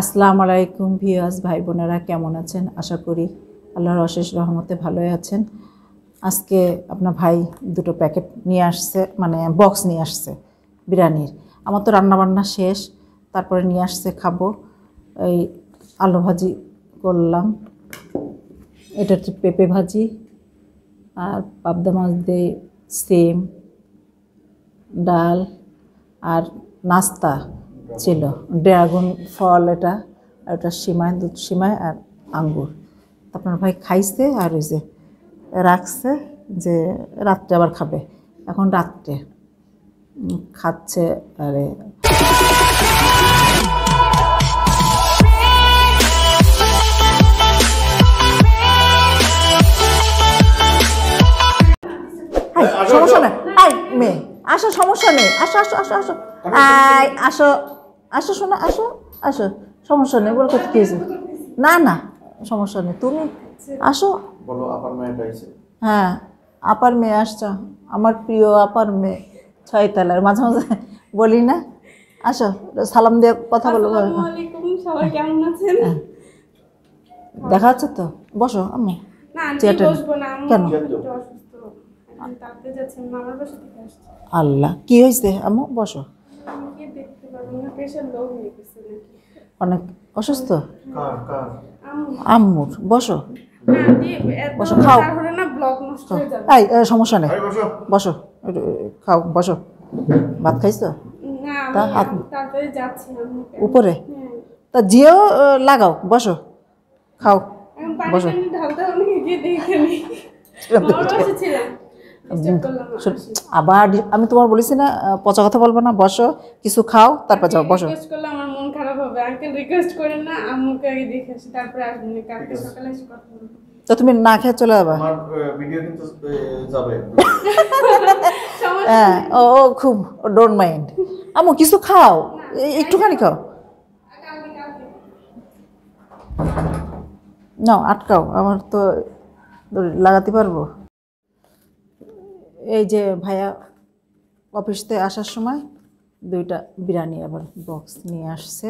আসসালামু আলাইকুম ভিউয়ার্স ভাই বোনেরা কেমন আছেন আশা করি আল্লাহর অশেষ রহমতে ভালোই আছেন আজকে আপনার ভাই দুটো প্যাকেট নিয়ে আসছে মানে বক্স নিয়ে আসছে বিরিয়ানির আমার তো রান্নাবান্না শেষ তারপরে নিয়ে আসছে খাবো এই আলু ভাজি করলাম এটা হচ্ছে পেঁপে ভাজি আর পাবদা মাছ দিয়ে সেম ডাল আর নাস্তা ছিল ড্রাগন ফল এটা ওটা সীমায় দুধ সীমায় আর আঙ্গুর আপনার ভাই খাইছে আর ওই যে রাখছে যে রাত্রে আবার খাবে এখন রাত্রে খাচ্ছে আরে সমস্যা নেই আয় মেয়ে আসো সমস্যা নেই আসো আসো আসো আসো আয় আসো আসো শোনা আসো আসো সমস্যা নেই বলো কথা খেয়েছে না না সমস্যা নেই তুমি আসো বলো আপার মেয়েটা হ্যাঁ আপার মেয়ে আসছো আমার প্রিয় আপার মেয়ে ছয় তালার মাঝে মাঝে বলি না আসো সালাম দিয়ে কথা বলো সবাই কেমন আছেন হ্যাঁ। দেখা যাচ্ছে তো বসো আমি কেন আল্লাহ কি হয়েছে আমি বসো অনেক অসুস্থ আম্মুর বসো বসো খাও তাই সমস্যা নেই বসো খাও বসো ভাত খাইছ তা উপরে হ্যাঁ। তা যেও লাগাও বসো খাও বসো ঢালতে আবার আমি তোমার বলেছি না পচা কথা বলবো না বসো কিছু খাও তারপর যাও বসো তো তুমি না খেয়ে চলে যাবে আমার ভিডিও কিন্তু যাবে হ্যাঁ ও খুব ডোন্ট মাইন্ড আমু কিছু খাও একটুখানি খাও না আটকাও আমার তো লাগাতে পারবো এই যে ভাইয়া অফিস থেকে আসার সময় দুইটা বিরিয়ানি আবার বক্স নিয়ে আসছে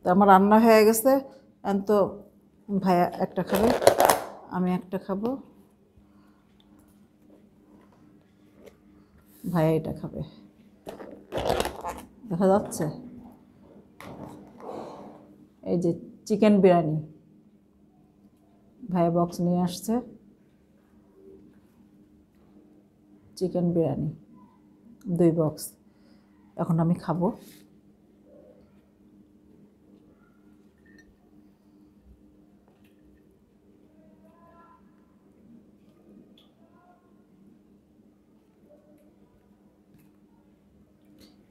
তো আমার রান্না হয়ে গেছে তো ভাইয়া একটা খাবে আমি একটা খাবো ভাইয়া এটা খাবে দেখা যাচ্ছে এই যে চিকেন বিরিয়ানি ভাইয়া বক্স নিয়ে আসছে চিকেন বিরিয়ানি দুই বক্স এখন আমি খাবো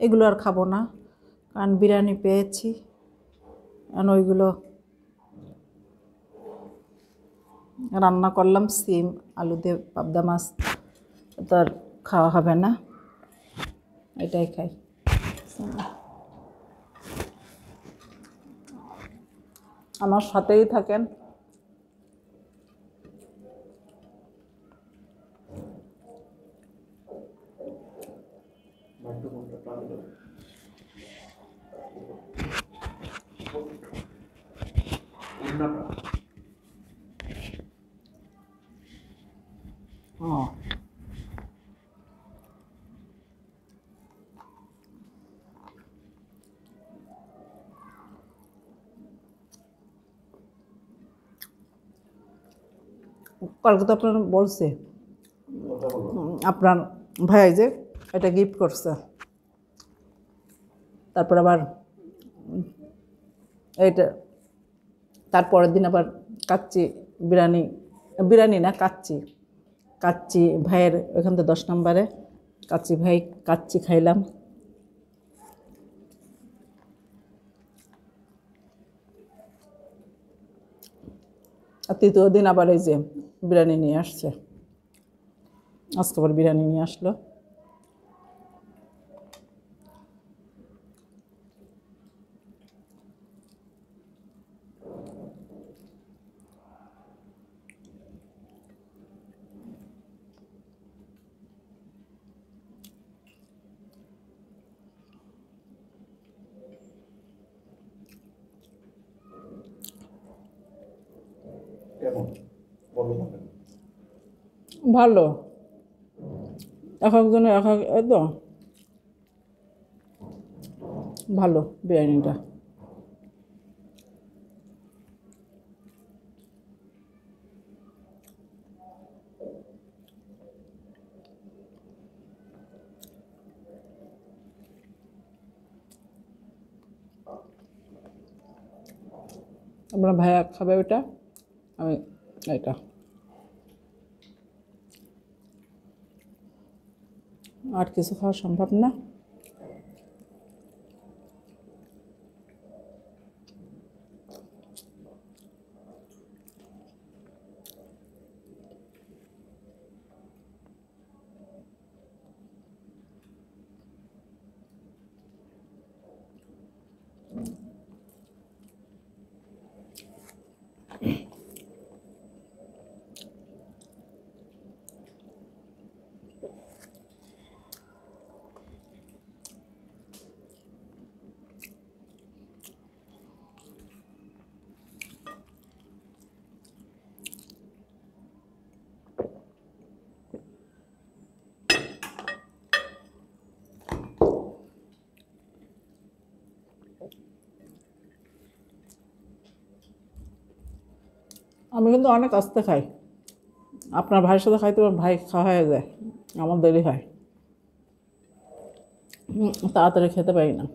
এগুলো আর খাবো না কারণ বিরিয়ানি পেয়েছি কারণ ওইগুলো রান্না করলাম সিম আলু দিয়ে পাবদা মাছ তো আর খাওয়া হবে না এটাই খাই আমার সাথেই থাকেন Thank you. কালকে তো আপনার বলছে আপনার ভাই যে এটা গিফট করছে তারপর আবার এটা তারপরের দিন আবার কাচ্চি বিরিয়ানি বিরিয়ানি না কাচ্চি কাচ্চি ভাইয়ের ওইখান থেকে দশ নম্বরে কাচ্চি ভাই কাচ্চি খাইলাম আর তৃতীয় দিন আবার এই যে বিরিয়ানি নিয়ে আসছে আজকে আবার বিরিয়ানি নিয়ে আসলো কেমন ভালো এক একজনের এক এক এত ভালো বিরিয়ানিটা আমরা ভাইয়া খাবে ওটা আমি এটা আর কিছু খাওয়া সম্ভব না আমি কিন্তু অনেক আস্তে খাই আপনার ভাইয়ের সাথে খাইতে পারেন ভাই খাওয়া হয়ে যায় আমার দেরি হয় তাড়াতাড়ি খেতে পারি না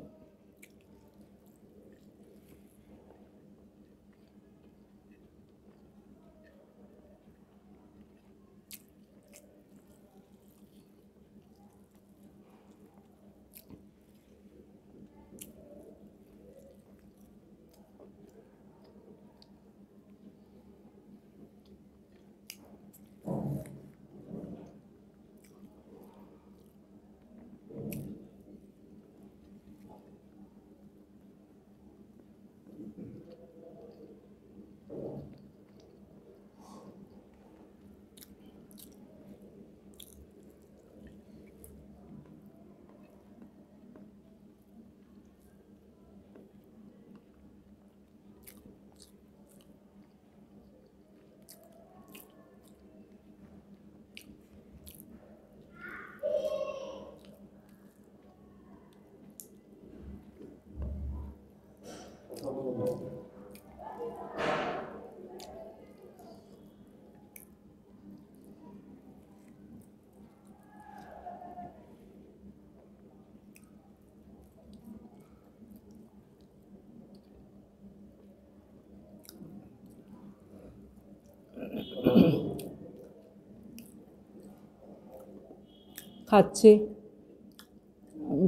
খাচ্ছে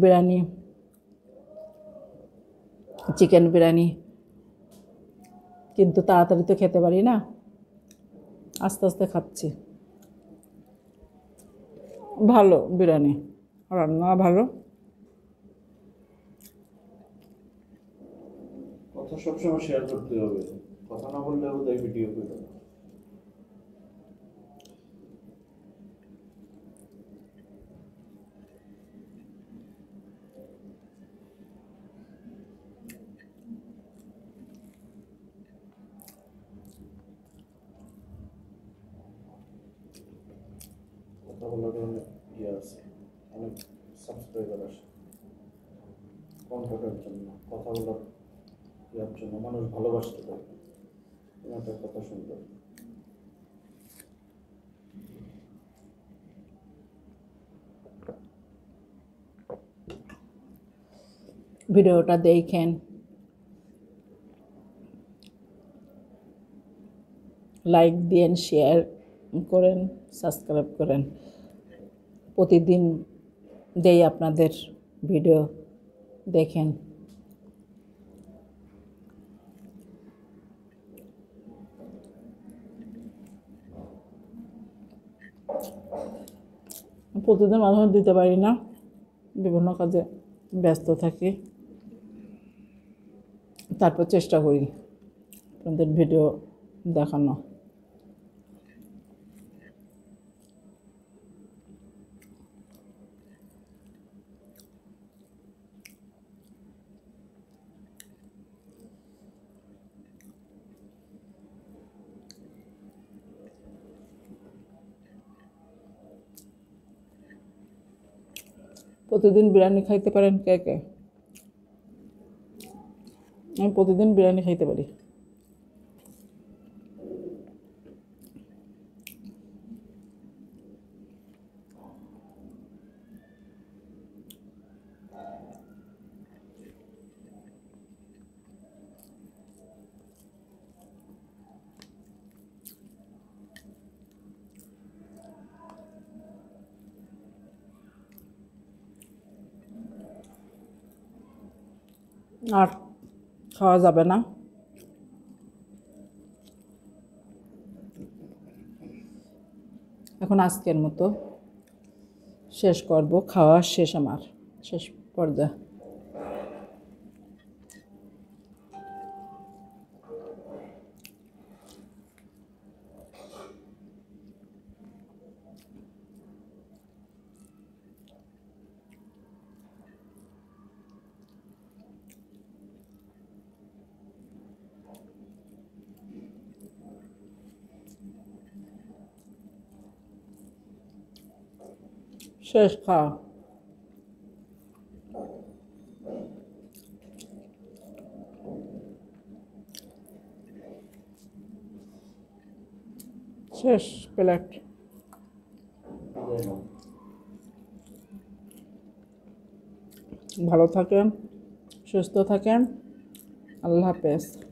বিরিয়ানি চিকেন বিরিয়ানি কিন্তু তাড়াতাড়ি তো খেতে পারি না আস্তে আস্তে খাচ্ছি ভালো বিরিয়ানি রান্না ভালো কথা সবসময় শেয়ার করতে হবে কথা না বললেও দেয় ভিডিও তখন অনেক ইয়ে আছে অনেক সাবস্ক্রাইবার আসে জন্য কথা বলার ইয়ার জন্য মানুষ ভালোবাসতে পারে ওনাদের কথা শুনতে ভিডিওটা দেখেন লাইক দিয়েন শেয়ার করেন সাবস্ক্রাইব করেন প্রতিদিন দেই আপনাদের ভিডিও দেখেন প্রতিদিন মাঝে দিতে পারি না বিভিন্ন কাজে ব্যস্ত থাকি তারপর চেষ্টা করি আপনাদের ভিডিও দেখানো প্রতিদিন বিরিয়ানি খাইতে পারেন কে কে আমি প্রতিদিন বিরিয়ানি খাইতে পারি আর খাওয়া যাবে না এখন আজকের মতো শেষ করব খাওয়া শেষ আমার শেষ পর্যায়ে শেষ খাওয়া শেষ প্লেট ভালো থাকেন সুস্থ থাকেন আল্লাহ হাফেজ